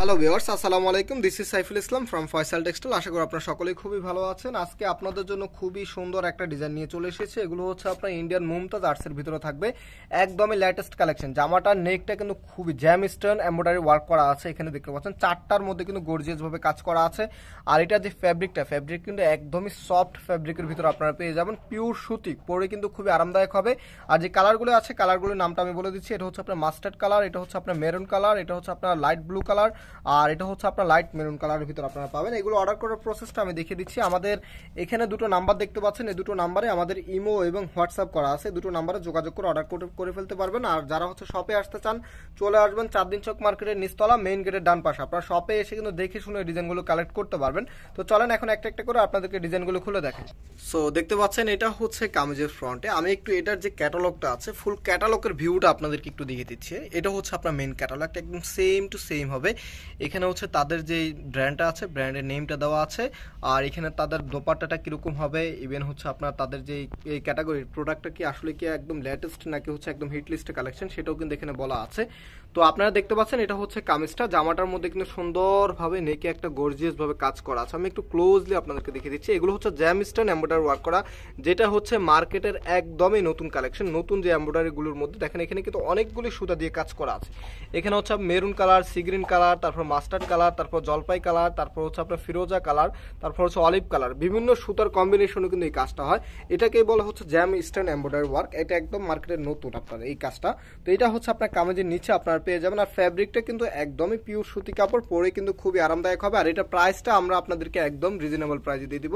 hello viewers আসসালামু আলাইকুম this is Saiful Islam from Faisal textile আশা করি আপনারা সকলেই খুবই ভালো আছেন আজকে আপনাদের জন্য খুবই সুন্দর একটা ডিজাইন নিয়ে চলে এসেছে এগুলো হচ্ছে আপনার ইন্ডিয়ান মুমতাজ আর্টসের ভিতরে থাকবে একদমই লেটেস্ট কালেকশন জামাটার নেকটা কিন্তু খুবই জ্যাম স্টোন এম্ব্রয়ডারি ওয়ার্ক করা আছে এখানে দেখতে পাচ্ছেন চারটার মধ্যে কিন্তু গর্জিয়াসভাবে কাজ করা আছে আর এটা যে ফ্যাব্রিকটা ফ্যাব্রিক কিন্তু একদমই সফট ফ্যাব্রিকের ভিতরে আপনারা পেয়ে যাবেন পিওর সুতি পরে কিন্তু খুবই আরামদায়ক হবে আর যে কালারগুলো আছে কালারগুলোর নামটা আমি বলে দিচ্ছি এটা হচ্ছে আপনার মাস্টার্ড কালার এটা হচ্ছে আপনার মেরুন কালার এটা হচ্ছে আপনার লাইট ব্লু কালার আর এটা হচ্ছে আপনার লাইট মেরুন কালারের ভিতর আপনারা পাবেন এগুলো অর্ডার করার প্রসেসটা আমি দেখিয়ে দিচ্ছি আমাদের এখানে দুটো নাম্বার দেখতে পাচ্ছেন এই দুটো নাম্বারে আমাদের ইমো এবং হোয়াটসঅ্যাপ করা আছে দুটো নাম্বারে যোগাযোগ করে অর্ডার করে ফেলতে পারবেন আর যারা হচ্ছে শপে আসতে চান চলে আসবেন চার দিন চক মার্কেটের নিস্তলা মেইন গেটের ডান পাশে আপনারা শপে এসে কিন্তু দেখে শুনে ডিজাইনগুলো কালেক্ট করতে পারবেন তো চলেন এখন একটা একটা করে আপনাদেরকে ডিজাইনগুলো খুলে দেখেন সো দেখতে পাচ্ছেন এটা হচ্ছে কামিজের ফ্রন্টে আমি একটু এটার যে ক্যাটালগটা আছে ফুল ক্যাটালগের ভিউটা আপনাদেরকে একটু দেখিয়ে দিচ্ছি এটা হচ্ছে আপনার মেন ক্যাটালগটা একদম সেম টু সেম হবে এখানে হচ্ছে তাদের যে ব্র্যান্ডটা আছে ব্র্যান্ডের নেমটা দেওয়া আছে আর এখানে তাদের দোপাট্টাটা কীরকম হবে ইভেন হচ্ছে আপনার তাদের যে এই ক্যাটাগরির প্রোডাক্টটা কি আসলে কি একদম লেটেস্ট নাকি হচ্ছে একদম হিটলিস্ট কালেকশন সেটাও কিন্তু এখানে বলা আছে তো আপনারা দেখতে পাচ্ছেন এটা হচ্ছে কামিজটা জামাটার মধ্যে কিন্তু সুন্দরভাবে নেকে একটা গর্জিয়াসভাবে কাজ করা আছে আমি একটু ক্লোজলি আপনাদেরকে দেখিয়ে দিচ্ছি এগুলো হচ্ছে জ্যাম স্টোন অ্যাম্বোডার ওয়ার্ক করা যেটা হচ্ছে মার্কেটের একদমই নতুন কালেকশন নতুন যে অ্যাম্বোডারিগুলোর মধ্যে দেখেন এখানে কিন্তু অনেকগুলি সুতা দিয়ে কাজ করা আছে এখানে হচ্ছে মেরুন কালার সিগ্রিন কালার তারপর মাস্টার্ড কালার তারপর জলপাই কালার তারপর হচ্ছে আপনার ফিরোজা কালার তারপর হচ্ছে অলিভ কালার বিভিন্ন সুতার কম্বিনেশনও কিন্তু এই কাজটা হয় এটাকেই বলা হচ্ছে জ্যাম স্টোন অ্যাম্বোডারি ওয়ার্ক এটা একদম মার্কেটের নতুন আপনার এই কাজটা তো এটা হচ্ছে আপনার কামেজের নিচে আপনার পেয়ে যাবেন আর ফ্যাব্রিকটা কিন্তু একদমই পিওর সুতি কাপড় পরে কিন্তু খুবই আরামদায়ক হবে আর এটা প্রাইসটা আমরা আপনাদেরকে একদম রিজনেবল প্রাইসে দিয়ে দিব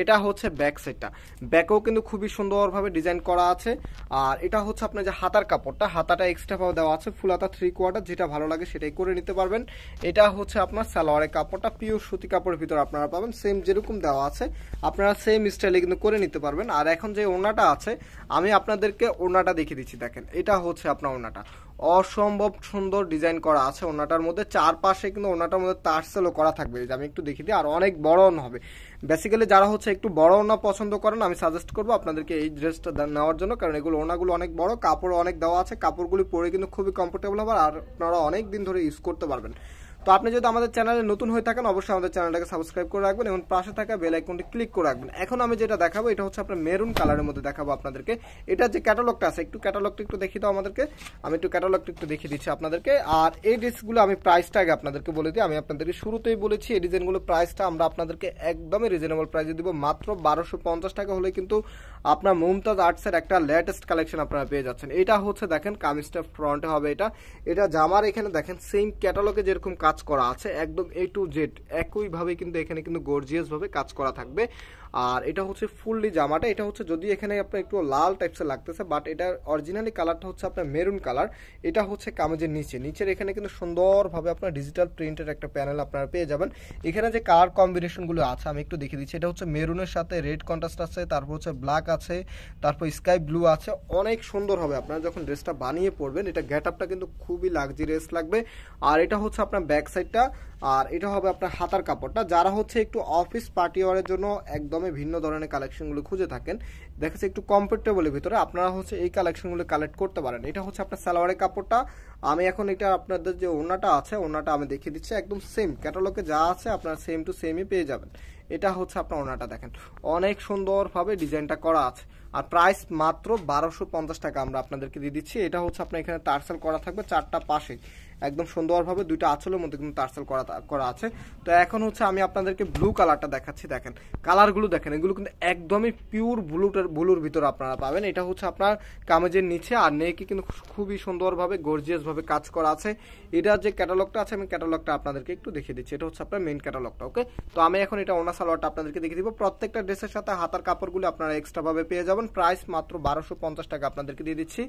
এটা হচ্ছে ব্যাক সেটটা ব্যাকও কিন্তু খুবই সুন্দরভাবে ডিজাইন করা আছে আর এটা হচ্ছে আপনার যে হাতার কাপড়টা হাতাটা এক্সট্রাভাবে দেওয়া আছে ফুল হাতা থ্রি কোয়ার্টার যেটা ভালো লাগে সেটাই করে নিতে পারবেন এটা হচ্ছে আপনার সালোয়ারের কাপড়টা পিওর সুতি কাপড়ের ভিতরে আপনারা পাবেন সেম যেরকম দেওয়া আছে আপনারা সেম স্টাইলে কিন্তু করে নিতে পারবেন আর এখন যে ওনাটা আছে আমি আপনাদেরকে ওনাটা দেখিয়ে দিচ্ছি দেখেন এটা হচ্ছে আপনার ওনাটা অসম্ভব সুন্দর ডিজাইন করা আছে ওনাটার মধ্যে চারপাশে কিন্তু ওনাটার মধ্যে তারসেলও করা থাকবে যে আমি একটু দেখি দিই আর অনেক বড় হবে বেসিক্যালি যারা হচ্ছে একটু বড় ওনা পছন্দ করেন আমি সাজেস্ট করবো আপনাদেরকে এই ড্রেসটা নেওয়ার জন্য কারণ এগুলো ওনাগুলো অনেক বড় কাপড় অনেক দেওয়া আছে কাপড়গুলি পরে কিন্তু খুবই কমফোর্টেবল হবে আর আপনারা অনেক দিন ধরে ইউজ করতে পারবেন তো আপনি যদি আমাদের চ্যানেলে নতুন হয়ে থাকেন অবশ্যই আমাদের চ্যানেলটাকে সাবস্ক্রাইব করে রাখবেন এবং পাশে থাকা বেল আইকনটি ক্লিক করে রাখবেন এখন আমি যেটা দেখাবো এটা হচ্ছে আপনার মেরুন কালারের মধ্যে দেখাবো আপনাদেরকে এটা যে ক্যাটালগটা আছে একটু ক্যাটালগটি একটু দেখিয়ে দাও আমাদেরকে আমি একটু ক্যাটালগটি একটু দেখিয়ে দিচ্ছি আপনাদেরকে আর এই ড্রেসগুলো আমি প্রাইসটা আগে আপনাদেরকে বলে দিই আমি আপনাদেরকে শুরুতেই বলেছি এই ডিজাইনগুলো প্রাইসটা আমরা আপনাদেরকে একদমই রিজনেবল প্রাইসে দিব মাত্র বারোশো পঞ্চাশ টাকা হলে কিন্তু আপনার মুমতাজ আর্টসের একটা লেটেস্ট কালেকশন আপনারা পেয়ে যাচ্ছেন এটা হচ্ছে দেখেন কামিজটা ফ্রন্টে হবে এটা এটা জামার এখানে দেখেন সেম ক্যাটালগে যেরকম কাজ কাজ করা আছে একদম এ টু জেড একইভাবে কিন্তু এখানে কিন্তু গর্জিয়াসভাবে কাজ করা থাকবে আর এটা হচ্ছে ফুললি জামাটা এটা হচ্ছে যদি এখানে আপনার একটু লাল টাইপসের লাগতেছে বাট এটার অরিজিনালি কালারটা হচ্ছে আপনার মেরুন কালার এটা হচ্ছে কামেজের নিচে নিচের এখানে কিন্তু সুন্দরভাবে আপনার ডিজিটাল প্রিন্টের একটা প্যানেল আপনারা পেয়ে যাবেন এখানে যে কালার কম্বিনেশনগুলো আছে আমি একটু দেখিয়ে দিচ্ছি এটা হচ্ছে মেরুনের সাথে রেড কন্ট্রাস্ট আছে তারপর হচ্ছে ব্ল্যাক আছে তারপর স্কাই ব্লু আছে অনেক সুন্দর হবে আপনারা যখন ড্রেসটা বানিয়ে পরবেন এটা গ্যাট আপটা কিন্তু খুবই রেস লাগবে আর এটা হচ্ছে আপনার ব্যাক সাইডটা আর এটা হবে আপনার হাতার কাপড়টা যারা হচ্ছে একটু অফিস পার্টি ওয়ারের জন্য একদমই ভিন্ন ধরনের কালেকশনগুলো খুঁজে থাকেন দেখা একটু কমফোর্টেবলের ভিতরে আপনারা হচ্ছে এই কালেকশনগুলো কালেক্ট করতে পারেন এটা হচ্ছে আপনার সালোয়ারের কাপড়টা আমি এখন এটা আপনাদের যে ওনাটা আছে ওনাটা আমি দেখিয়ে দিচ্ছি একদম সেম ক্যাটালগে যা আছে আপনারা সেম টু সেমই পেয়ে যাবেন এটা হচ্ছে আপনার ওনাটা দেখেন অনেক সুন্দরভাবে ডিজাইনটা করা আছে আর প্রাইস মাত্র বারোশো টাকা আমরা আপনাদেরকে দিয়ে দিচ্ছি এটা হচ্ছে আপনার এখানে টার্সেল করা থাকবে চারটা পাশেই একদম সুন্দরভাবে দুইটা আঁচলের মধ্যে কিন্তু টার্সেল করা করা আছে তো এখন হচ্ছে আমি আপনাদেরকে ব্লু কালারটা দেখাচ্ছি দেখেন কালারগুলো দেখেন এগুলো কিন্তু একদমই পিওর ব্লুটার ব্লুর ভিতরে আপনারা পাবেন এটা হচ্ছে আপনার কামেজের নিচে আর নেকি কিন্তু খুবই সুন্দরভাবে গর্জিয়াসভাবে কাজ করা আছে এটার যে ক্যাটালগটা আছে আমি ক্যাটালগটা আপনাদেরকে একটু দেখিয়ে দিচ্ছি এটা হচ্ছে আপনার মেন ক্যাটালগটা ওকে তো আমি এখন এটা ওনা সালোয়ারটা আপনাদেরকে দেখিয়ে দিব প্রত্যেকটা ড্রেসের সাথে হাতার কাপড়গুলো আপনারা এক্সট্রাভাবে পেয়ে যাবেন প্রাইস মাত্র বারোশো টাকা আপনাদেরকে দিয়ে দিচ্ছি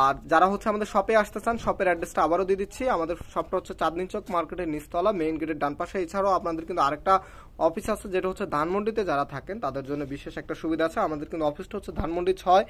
আর যারা হচ্ছে আমাদের শপে আসতে চান শপের অ্যাড্রেসটা আবারও দিয়ে দিচ্ছি আমাদের সবটা হচ্ছে চাঁদনি চক মার্কেটের নিচতলা মেইন গেটের ডান পাশে এছাড়াও আপনাদের কিন্তু আরেকটা অফিস আছে যেটা হচ্ছে ধানমন্ডিতে যারা থাকেন তাদের জন্য বিশেষ একটা সুবিধা আছে আমাদের কিন্তু অফিসটা হচ্ছে ধানমন্ডি ছয়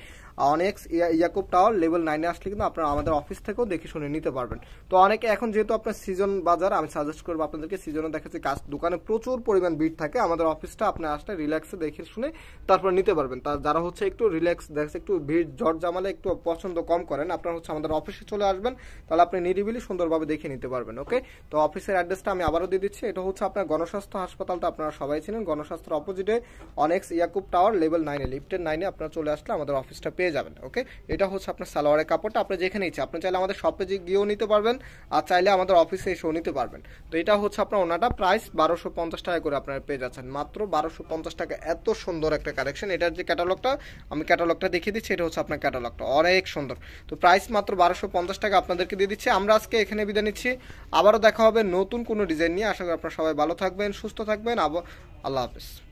অনেক্স ইয়াকুব টাওয়ার লেভেল নাইনে আসলে কিন্তু আপনারা আমাদের অফিস থেকেও দেখে শুনে নিতে পারবেন তো অনেকে এখন যেহেতু আপনার সিজন বাজার আমি সাজেস্ট করবো আপনাদেরকে সিজনে দেখা যাচ্ছে কাজ দোকানে প্রচুর পরিমাণ ভিড় থাকে আমাদের অফিসটা আপনার আসলে রিল্যাক্সে দেখে শুনে তারপর নিতে পারবেন তার যারা হচ্ছে একটু রিল্যাক্স দেখছে একটু ভিড় জট জামালে একটু পছন্দ কম করেন আপনারা হচ্ছে আমাদের অফিসে চলে আসবেন তাহলে আপনি নিরিবিলি সুন্দরভাবে দেখে নিতে পারবেন ওকে তো অফিসের অ্যাড্রেসটা আমি আবারও দিয়ে দিচ্ছি এটা হচ্ছে আপনার গণস্বাস্থ্য হাসপাতালটা আপনারা সবাই ছিলেন গণস্বাস্থ্যের অপোজিটে অনেক্স ইয়াকুব টাওয়ার লেভেল নাইনে লিফটের নাইনে আপনারা চলে আসলে আমাদের অফিসটা পেয়ে যাবেন ওকে এটা হচ্ছে আপনার সালোয়ারের কাপড়টা আপনি যেখানে ইচ্ছে আপনি চাইলে আমাদের শপে গিয়েও নিতে পারবেন আর চাইলে আমাদের অফিসে এসেও নিতে পারবেন তো এটা হচ্ছে আপনার ওনাটা প্রাইস বারোশো পঞ্চাশ টাকা করে আপনারা পেয়ে যাচ্ছেন মাত্র বারোশো পঞ্চাশ টাকা এত সুন্দর একটা কালেকশন এটার যে ক্যাটালগটা আমি ক্যাটালগটা দেখিয়ে দিচ্ছি এটা হচ্ছে আপনার ক্যাটালগটা অনেক সুন্দর তো প্রাইস মাত্র বারোশো পঞ্চাশ টাকা আপনাদেরকে দিয়ে দিচ্ছি আমরা আজকে এখানে বিদায় নিচ্ছি আবারও দেখা হবে নতুন কোনো ডিজাইন নিয়ে আশা করি আপনারা সবাই ভালো থাকবেন সুস্থ থাকবেন acaba